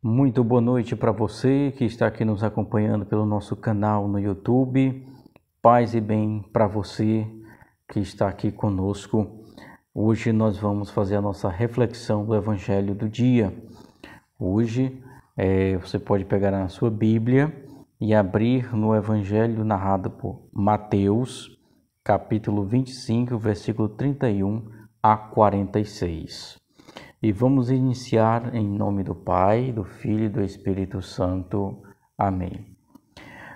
Muito boa noite para você que está aqui nos acompanhando pelo nosso canal no YouTube. Paz e bem para você que está aqui conosco. Hoje nós vamos fazer a nossa reflexão do Evangelho do dia. Hoje é, você pode pegar na sua Bíblia e abrir no Evangelho narrado por Mateus, capítulo 25, versículo 31 a 46. E vamos iniciar em nome do Pai, do Filho e do Espírito Santo. Amém.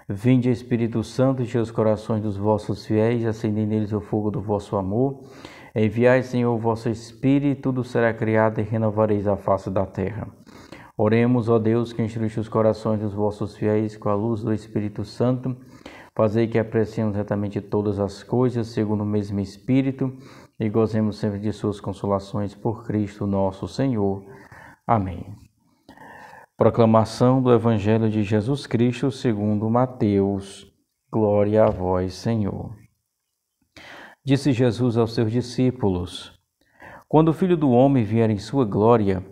Vinde, Espírito Santo, enche os corações dos vossos fiéis acendei neles o fogo do vosso amor. Enviai, Senhor, o vosso Espírito, tudo será criado e renovareis a face da terra. Oremos, ó Deus, que enche os corações dos vossos fiéis com a luz do Espírito Santo. Fazei que apreciemos retamente todas as coisas, segundo o mesmo Espírito e gozemos sempre de suas consolações por Cristo nosso Senhor. Amém. Proclamação do Evangelho de Jesus Cristo segundo Mateus. Glória a vós, Senhor. Disse Jesus aos seus discípulos: Quando o Filho do homem vier em sua glória,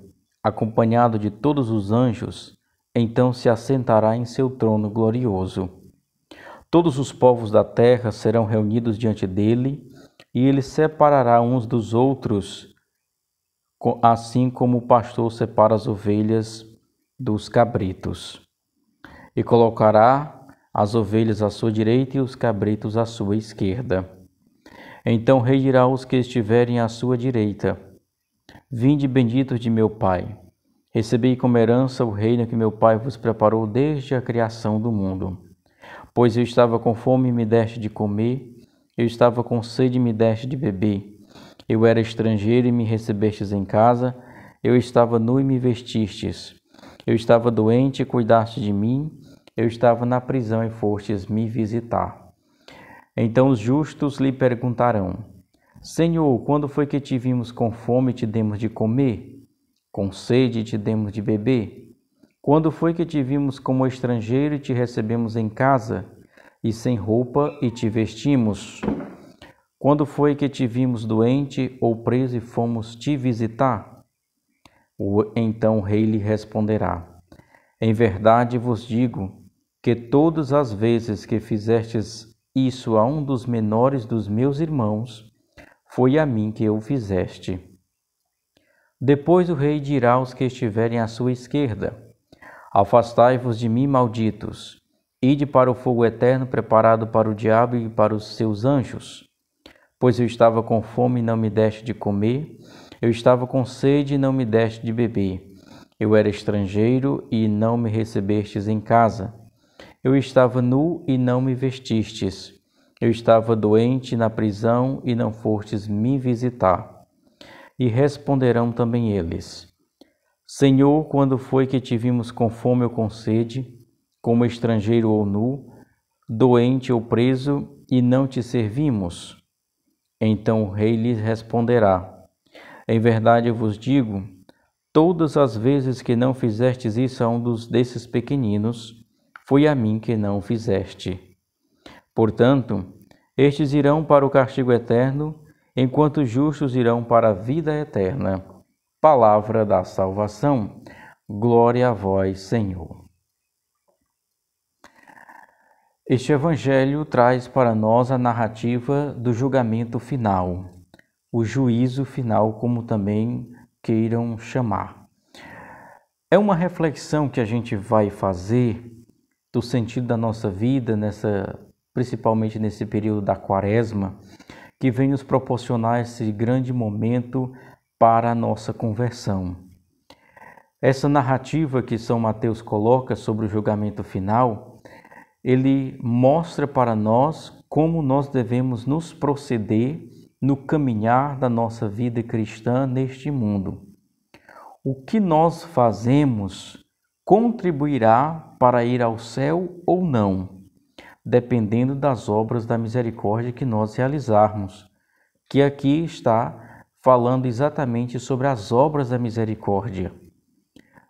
acompanhado de todos os anjos, então se assentará em seu trono glorioso. Todos os povos da terra serão reunidos diante dele, e ele separará uns dos outros, assim como o pastor separa as ovelhas dos cabritos. E colocará as ovelhas à sua direita e os cabritos à sua esquerda. Então reirá os que estiverem à sua direita. Vinde benditos de meu Pai. Recebi como herança o reino que meu Pai vos preparou desde a criação do mundo. Pois eu estava com fome e me deste de comer, eu estava com sede e me deste de beber. Eu era estrangeiro e me recebestes em casa. Eu estava nu e me vestistes. Eu estava doente e cuidaste de mim. Eu estava na prisão e fostes me visitar. Então os justos lhe perguntarão: Senhor, quando foi que te vimos com fome e te demos de comer? Com sede e te demos de beber? Quando foi que te vimos como estrangeiro e te recebemos em casa? e sem roupa e te vestimos? Quando foi que te vimos doente ou preso e fomos te visitar? O, então o rei lhe responderá: Em verdade vos digo que todas as vezes que fizestes isso a um dos menores dos meus irmãos, foi a mim que o fizeste. Depois o rei dirá aos que estiverem à sua esquerda: Afastai-vos de mim, malditos Ide para o fogo eterno preparado para o diabo e para os seus anjos. Pois eu estava com fome e não me deste de comer, eu estava com sede e não me deste de beber. Eu era estrangeiro e não me recebestes em casa. Eu estava nu e não me vestistes. Eu estava doente na prisão e não fortes me visitar. E responderão também eles: Senhor, quando foi que te vimos com fome ou com sede? como estrangeiro ou nu, doente ou preso, e não te servimos? Então o rei lhes responderá: Em verdade eu vos digo, todas as vezes que não fizestes isso a um dos desses pequeninos, foi a mim que não fizeste. Portanto, estes irão para o castigo eterno, enquanto justos irão para a vida eterna. Palavra da salvação. Glória a vós, Senhor. Este evangelho traz para nós a narrativa do julgamento final, o juízo final, como também queiram chamar. É uma reflexão que a gente vai fazer do sentido da nossa vida nessa principalmente nesse período da quaresma, que vem nos proporcionar esse grande momento para a nossa conversão. Essa narrativa que São Mateus coloca sobre o julgamento final ele mostra para nós como nós devemos nos proceder no caminhar da nossa vida cristã neste mundo. O que nós fazemos contribuirá para ir ao céu ou não, dependendo das obras da misericórdia que nós realizarmos, que aqui está falando exatamente sobre as obras da misericórdia.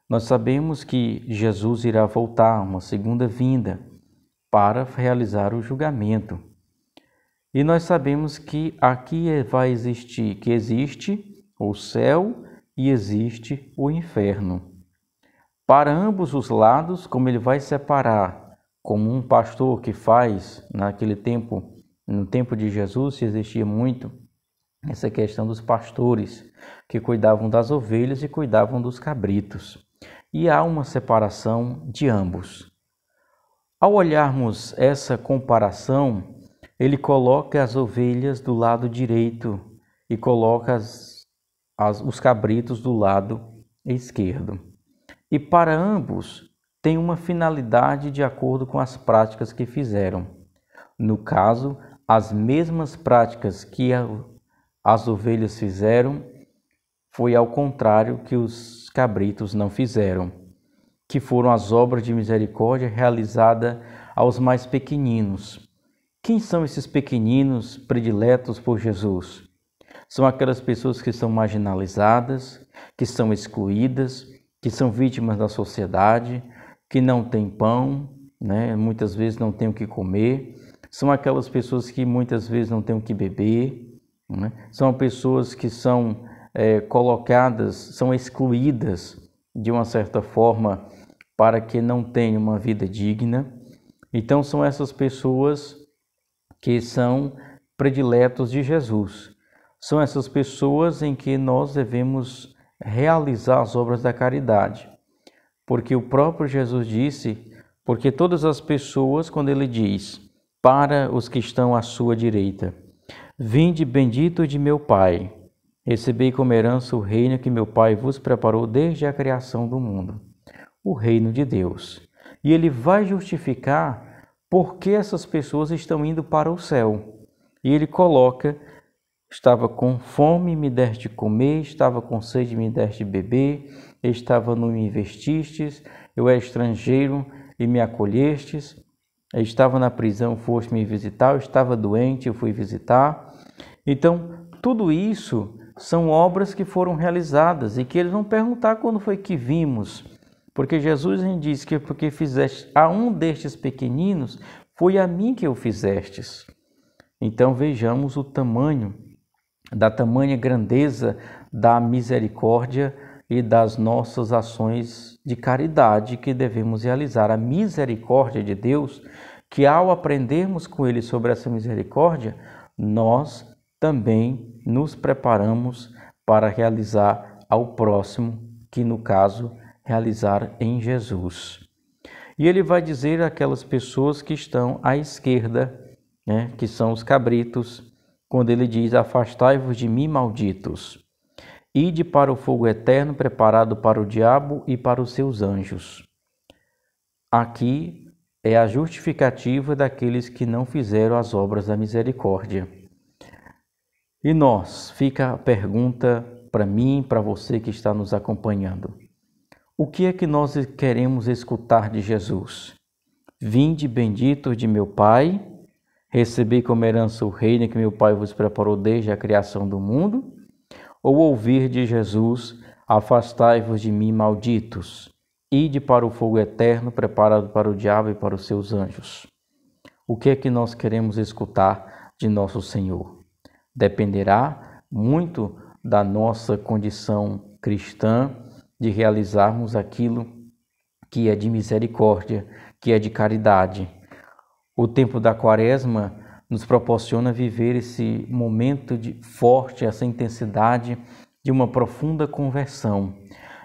Nós sabemos que Jesus irá voltar, uma segunda vinda para realizar o julgamento. E nós sabemos que aqui é, vai existir, que existe o céu e existe o inferno. Para ambos os lados, como ele vai separar, como um pastor que faz naquele tempo, no tempo de Jesus, existia muito essa questão dos pastores que cuidavam das ovelhas e cuidavam dos cabritos. E há uma separação de ambos. Ao olharmos essa comparação, ele coloca as ovelhas do lado direito e coloca as, as, os cabritos do lado esquerdo. E para ambos tem uma finalidade de acordo com as práticas que fizeram. No caso, as mesmas práticas que a, as ovelhas fizeram foi ao contrário que os cabritos não fizeram que foram as obras de misericórdia realizadas aos mais pequeninos. Quem são esses pequeninos prediletos por Jesus? São aquelas pessoas que são marginalizadas, que são excluídas, que são vítimas da sociedade, que não têm pão, né? muitas vezes não têm o que comer, são aquelas pessoas que muitas vezes não têm o que beber, né? são pessoas que são é, colocadas, são excluídas de uma certa forma para que não tenham uma vida digna. Então são essas pessoas que são prediletos de Jesus. São essas pessoas em que nós devemos realizar as obras da caridade. Porque o próprio Jesus disse, porque todas as pessoas, quando ele diz, para os que estão à sua direita, vinde bendito de meu Pai, recebei como herança o reino que meu Pai vos preparou desde a criação do mundo o reino de Deus. E ele vai justificar por que essas pessoas estão indo para o céu. E ele coloca: estava com fome, me deste comer, estava com sede, me deste beber, estava no me vestistes, eu era é estrangeiro e me acolhestes, eu estava na prisão, foste me visitar, eu estava doente, eu fui visitar. Então, tudo isso são obras que foram realizadas e que eles vão perguntar quando foi que vimos porque Jesus diz que porque fizeste a um destes pequeninos, foi a mim que o fizestes. Então vejamos o tamanho, da tamanha grandeza da misericórdia e das nossas ações de caridade que devemos realizar. A misericórdia de Deus, que ao aprendermos com Ele sobre essa misericórdia, nós também nos preparamos para realizar ao próximo, que no caso realizar em Jesus. E ele vai dizer aquelas pessoas que estão à esquerda, né, que são os cabritos, quando ele diz: Afastai-vos de mim, malditos. Ide para o fogo eterno preparado para o diabo e para os seus anjos. Aqui é a justificativa daqueles que não fizeram as obras da misericórdia. E nós, fica a pergunta para mim, para você que está nos acompanhando. O que é que nós queremos escutar de Jesus? Vinde bendito de meu Pai, recebi como herança o reino que meu Pai vos preparou desde a criação do mundo? Ou ouvir de Jesus, afastai-vos de mim, malditos, ide para o fogo eterno preparado para o diabo e para os seus anjos? O que é que nós queremos escutar de nosso Senhor? Dependerá muito da nossa condição cristã de realizarmos aquilo que é de misericórdia, que é de caridade. O tempo da quaresma nos proporciona viver esse momento de forte, essa intensidade de uma profunda conversão,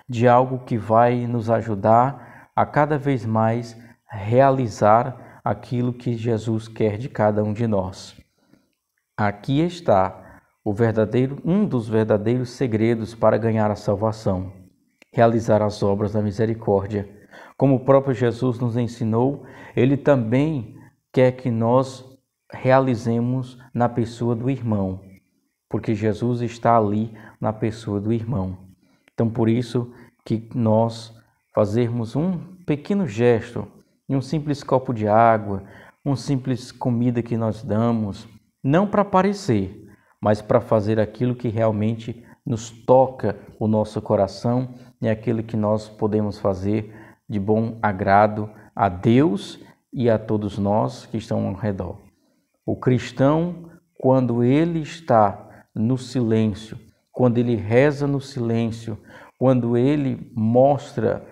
de algo que vai nos ajudar a cada vez mais realizar aquilo que Jesus quer de cada um de nós. Aqui está o verdadeiro, um dos verdadeiros segredos para ganhar a salvação realizar as obras da misericórdia. Como o próprio Jesus nos ensinou, ele também quer que nós realizemos na pessoa do irmão, porque Jesus está ali na pessoa do irmão. Então, por isso que nós fazermos um pequeno gesto, um simples copo de água, um simples comida que nós damos, não para parecer, mas para fazer aquilo que realmente nos toca o nosso coração é aquilo que nós podemos fazer de bom agrado a Deus e a todos nós que estão ao redor. O cristão, quando ele está no silêncio, quando ele reza no silêncio, quando ele mostra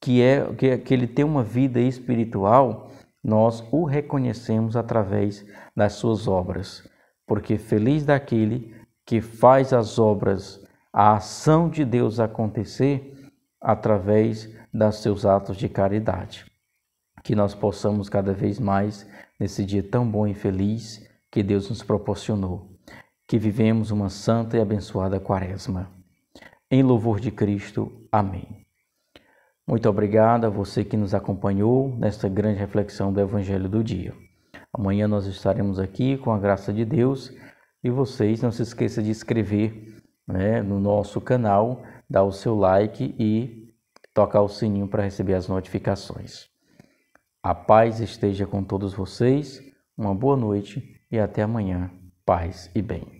que, é, que, que ele tem uma vida espiritual, nós o reconhecemos através das suas obras. Porque feliz daquele que faz as obras a ação de Deus acontecer através dos seus atos de caridade. Que nós possamos cada vez mais, nesse dia tão bom e feliz que Deus nos proporcionou, que vivemos uma santa e abençoada quaresma. Em louvor de Cristo, amém. Muito obrigado a você que nos acompanhou nesta grande reflexão do Evangelho do Dia. Amanhã nós estaremos aqui com a graça de Deus e vocês não se esqueçam de escrever né, no nosso canal, dá o seu like e toca o sininho para receber as notificações. A paz esteja com todos vocês, uma boa noite e até amanhã. Paz e bem.